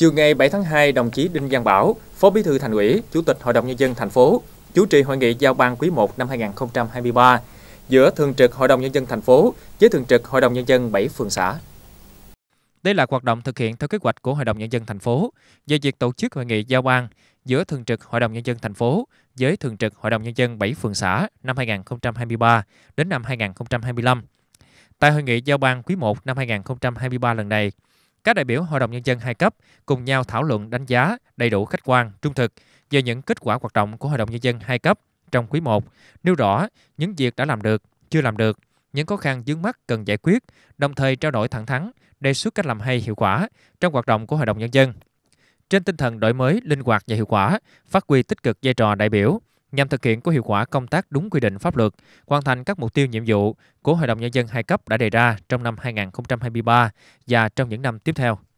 Chiều ngày 7 tháng 2, đồng chí Đinh Văn Bảo, Phó Bí thư Thành ủy, Chủ tịch Hội đồng nhân dân thành phố, chủ trì hội nghị giao ban quý 1 năm 2023 giữa Thường trực Hội đồng nhân dân thành phố với Thường trực Hội đồng nhân dân 7 phường xã. Đây là hoạt động thực hiện theo kế hoạch của Hội đồng nhân dân thành phố về việc tổ chức hội nghị giao ban giữa Thường trực Hội đồng nhân dân thành phố với Thường trực Hội đồng nhân dân 7 phường xã năm 2023 đến năm 2025. Tại hội nghị giao ban quý 1 năm 2023 lần này, các đại biểu Hội đồng Nhân dân hai cấp cùng nhau thảo luận đánh giá đầy đủ khách quan, trung thực về những kết quả hoạt động của Hội đồng Nhân dân hai cấp trong quý 1, nêu rõ những việc đã làm được, chưa làm được, những khó khăn vướng mắt cần giải quyết, đồng thời trao đổi thẳng thắn, đề xuất cách làm hay hiệu quả trong hoạt động của Hội đồng Nhân dân. Trên tinh thần đổi mới, linh hoạt và hiệu quả, phát huy tích cực vai trò đại biểu, nhằm thực hiện có hiệu quả công tác đúng quy định pháp luật, hoàn thành các mục tiêu nhiệm vụ của Hội đồng Nhân dân hai cấp đã đề ra trong năm 2023 và trong những năm tiếp theo.